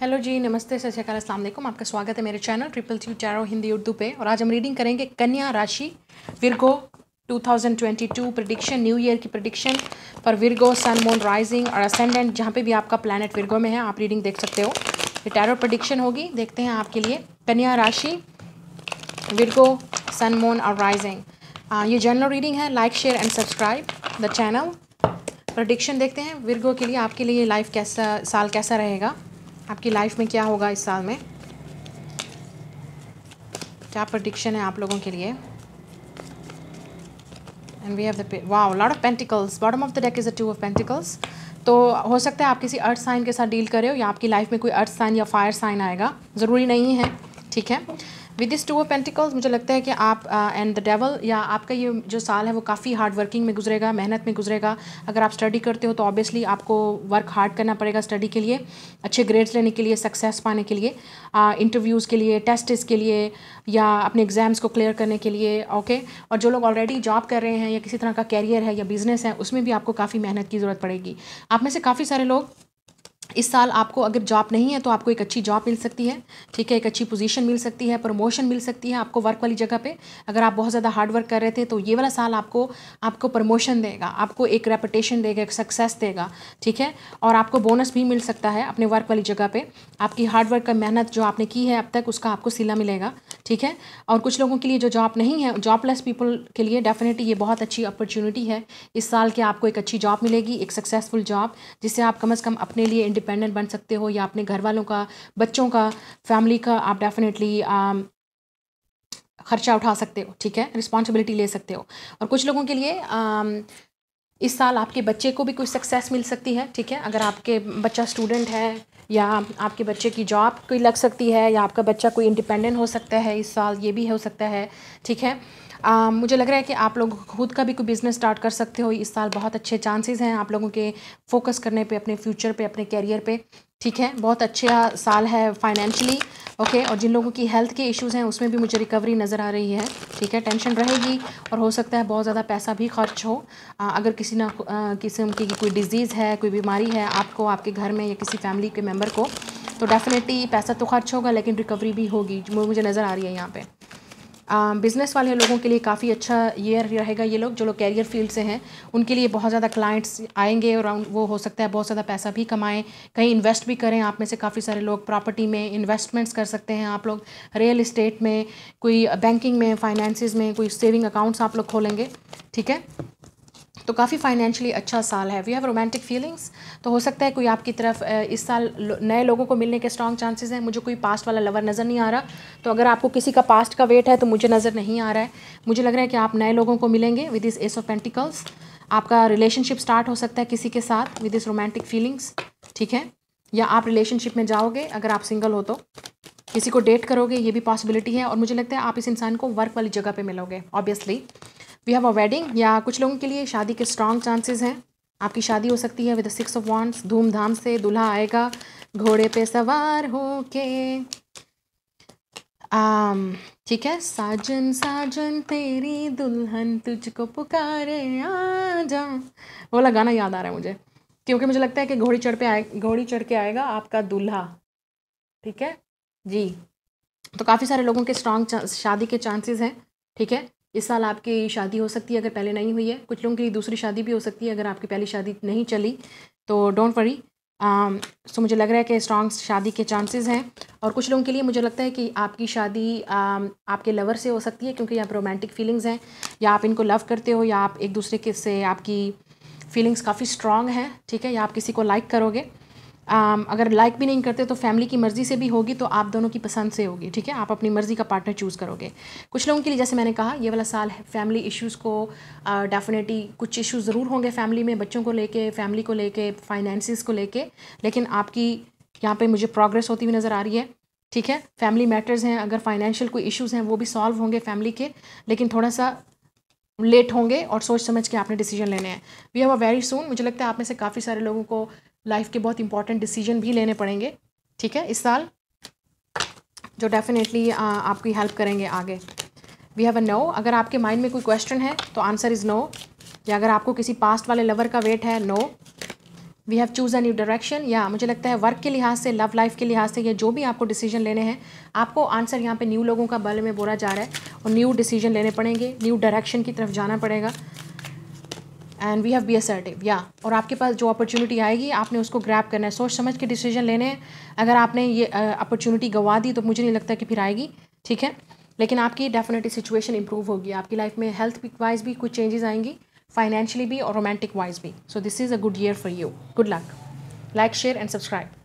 Hello जी नमस्ते सत श्रीकाल असलम आपका स्वागत है मेरे channel triple three tarot Hindi Urdu पे और आज हम रीडिंग करेंगे कन्या राशि विरगो 2022 प्रिडिक्शन न्यू ईयर की प्रिडिक्शन पर विरगो सन मून राइजिंग और असेंडेंट जहाँ पे भी आपका प्लानट विरगो में है आप रीडिंग देख सकते हो ये टैरो प्रडिक्शन होगी देखते हैं आपके लिए कन्या राशि विरगो सन मून और राइजिंग ये जनरल रीडिंग है like share and subscribe the channel prediction देखते हैं विरगो के लिए आपके लिए लाइफ कैसा साल कैसा रहेगा आपकी लाइफ में क्या होगा इस साल में क्या प्रडिक्शन है आप लोगों के लिए and we have the wow lot of pentacles bottom of the deck is a two of pentacles तो हो सकता है आप किसी अर्थ साइन के साथ डील करें हो या आपकी लाइफ में कोई अर्थ साइन या फायर साइन आएगा ज़रूरी नहीं है ठीक है with this two of pentacles मुझे लगता है कि आप एंड द डेवल या आपका ये जो साल है वो काफ़ी हार्ड वर्किंग में गुजरेगा मेहनत में गुजरेगा अगर आप स्टडी करते हो तो ऑब्वियसली आपको वर्क हार्ड करना पड़ेगा स्टडी के लिए अच्छे ग्रेड्स लेने के लिए सक्सेस पाने के लिए इंटरव्यूज़ uh, के लिए टेस्ट के लिए या अपने एग्ज़ाम्स को क्लियर करने के लिए ओके okay? और जो लोग ऑलरेडी जॉब कर रहे हैं या किसी तरह का कैरियर है या बिज़नेस है उसमें भी आपको काफ़ी मेहनत की ज़रूरत पड़ेगी आप में से काफ़ी सारे लोग इस साल आपको अगर जॉब नहीं है तो आपको एक अच्छी जॉब मिल सकती है ठीक है एक अच्छी पोजीशन मिल सकती है प्रमोशन मिल सकती है आपको वर्क वाली जगह पे अगर आप बहुत ज़्यादा हार्ड वर्क कर रहे थे तो ये वाला साल आपको आपको प्रमोशन देगा आपको एक रेपुटेशन देगा एक सक्सेस देगा ठीक है और आपको बोनस भी मिल सकता है अपने वर्क वाली जगह पर आपकी हार्ड वर्क का मेहनत जो आपने की है अब तक उसका आपको सिला मिलेगा ठीक है और कुछ लोगों के लिए जो जॉब नहीं है जॉबलेस पीपल के लिए डेफिनेटली ये बहुत अच्छी अपॉर्चुनिटी है इस साल के आपको एक अच्छी जॉब मिलेगी एक सक्सेसफुल जॉब जिससे आप कम अज़ कम अपने लिए डिपेंडेंट बन सकते हो या अपने घर वालों का बच्चों का फैमिली का आप डेफिनेटली um, खर्चा उठा सकते हो ठीक है रिस्पॉन्सिबिलिटी ले सकते हो और कुछ लोगों के लिए um, इस साल आपके बच्चे को भी कुछ सक्सेस मिल सकती है ठीक है अगर आपके बच्चा स्टूडेंट है या आपके बच्चे की जॉब कोई लग सकती है या आपका बच्चा कोई इंडिपेंडेंट हो सकता है इस साल ये भी हो सकता है ठीक है आ, um, मुझे लग रहा है कि आप लोग खुद का भी कोई बिज़नेस स्टार्ट कर सकते हो इस साल बहुत अच्छे चांसेस हैं आप लोगों के फोकस करने पे अपने फ्यूचर पे अपने कैरियर पे ठीक है बहुत अच्छा साल है फाइनेंशियली ओके और जिन लोगों की हेल्थ के इश्यूज़ हैं उसमें भी मुझे रिकवरी नज़र आ रही है ठीक है टेंशन रहेगी और हो सकता है बहुत ज़्यादा पैसा भी खर्च हो आ, uh, अगर किसी ना uh, किस्म की कोई डिजीज़ है कोई बीमारी है आपको आपके घर में या किसी फैमिली के मेम्बर को तो डेफ़िनेटली पैसा तो खर्च होगा लेकिन रिकवरी भी होगी मुझे नज़र आ रही है यहाँ पर बिज़नेस um, वाले लोगों के लिए काफ़ी अच्छा ईयर रहेगा ये लोग जो लोग कैरियर फील्ड से हैं उनके लिए बहुत ज़्यादा क्लाइंट्स आएंगे और वो हो सकता है बहुत ज़्यादा पैसा भी कमाएँ कहीं इन्वेस्ट भी करें आप में से काफ़ी सारे लोग प्रॉपर्टी में इन्वेस्टमेंट्स कर सकते हैं आप लोग रियल इस्टेट में कोई बैंकिंग में फाइनेंसिस में कोई सेविंग अकाउंट्स आप लोग खोलेंगे ठीक है तो काफ़ी फाइनेंशियली अच्छा साल है वी हैव रोमांटिक फीलिंग्स तो हो सकता है कोई आपकी तरफ इस साल नए लोगों को मिलने के स्ट्रॉन्ग चांसेस हैं मुझे कोई पास्ट वाला लवर नज़र नहीं आ रहा तो अगर आपको किसी का पास्ट का वेट है तो मुझे नज़र नहीं आ रहा है मुझे लग रहा है कि आप नए लोगों को मिलेंगे विद इस एस ऑफ पेंटिकल्स आपका रिलेशनशिप स्टार्ट हो सकता है किसी के साथ विद इस रोमांटिक फीलिंग्स ठीक है या आप रिलेशनशिप में जाओगे अगर आप सिंगल हो तो किसी को डेट करोगे ये भी पॉसिबिलिटी है और मुझे लगता है आप इस इंसान को वर्क वाली जगह पे मिलोगे obviously we have a wedding या कुछ लोगों के लिए शादी के स्ट्रॉन्ग चांसेस हैं आपकी शादी हो सकती है विद सिक्स ऑफ वॉन्ट्स धूमधाम से दूल्हा आएगा घोड़े पे सवार हो के um, ठीक है साजन साजन तेरी दुल्हन तुझको पुकारे आ जा बोला गाना याद आ रहा है मुझे क्योंकि मुझे लगता है कि घोड़ी चढ़ पे आए घोड़ी चढ़ के आएगा आपका दूल्हा ठीक है जी तो काफ़ी सारे लोगों के स्ट्रॉन्ग शादी के चांसेस हैं ठीक है इस साल आपकी शादी हो सकती है अगर पहले नहीं हुई है कुछ लोगों के लिए दूसरी शादी भी हो सकती है अगर आपकी पहली शादी नहीं चली तो डोंट वरी सो मुझे लग रहा है कि स्ट्रॉन्ग शादी के चांसेस हैं और कुछ लोगों के लिए मुझे लगता है कि आपकी शादी um, आपके लवर से हो सकती है क्योंकि यहाँ पर रोमांटिक फीलिंग्स हैं या आप इनको लव करते हो या आप एक दूसरे के से आपकी फीलिंग्स काफ़ी स्ट्रॉन्ग हैं ठीक है या आप किसी को लाइक करोगे Um, अगर लाइक भी नहीं करते तो फैमिली की मर्ज़ी से भी होगी तो आप दोनों की पसंद से होगी ठीक है आप अपनी मर्ज़ी का पार्टनर चूज़ करोगे कुछ लोगों के लिए जैसे मैंने कहा ये वाला साल है फैमिली इश्यूज़ को डेफिनेटली uh, कुछ इश्यूज़ ज़रूर होंगे फैमिली में बच्चों को लेके फैमिली को लेके फाइनेंसिस को लेके लेकिन आपकी यहाँ पर मुझे प्रोग्रेस होती हुई नज़र आ रही है ठीक है फैमिली मैटर्स हैं अगर फाइनेंशियल कोई इश्यूज़ हैं वो भी सॉल्व होंगे फैमिली के लेकिन थोड़ा सा लेट होंगे और सोच समझ के आपने डिसीजन लेने हैं we have a very soon मुझे लगता है आप में से काफ़ी सारे लोगों को लाइफ के बहुत इंपॉर्टेंट डिसीजन भी लेने पड़ेंगे ठीक है इस साल जो डेफिनेटली आपकी हेल्प करेंगे आगे वी हैव अ नो अगर आपके माइंड में कोई क्वेश्चन है तो आंसर इज़ नो या अगर आपको किसी पास्ट वाले लवर का वेट है no we have choose a new direction या मुझे लगता है वर्क के लिहाज से लव लाइफ के लिहाज से या जो भी आपको डिसीजन लेने हैं आपको आंसर यहाँ पे न्यू लोगों का बारे में बोला जा रहा है और न्यू डिसीजन लेने पड़ेंगे न्यू डायरेक्शन की तरफ जाना पड़ेगा and we have be assertive या और आपके पास जो अपॉर्चुनिटी आएगी आपने उसको ग्रैप करना है सोच समझ के डिसीजन लेने हैं अगर आपने ये अपॉर्चुनिटी गंवा दी तो मुझे नहीं लगता कि फिर आएगी ठीक है लेकिन आपकी डेफिनेटली सिचुएशन इंप्रूव होगी आपकी लाइफ में हेल्थ वाइज भी कुछ चेंजेस आएंगी फाइनेंशियली भी और रोमांटिक वाइज भी so this is a good year for you good luck like share and subscribe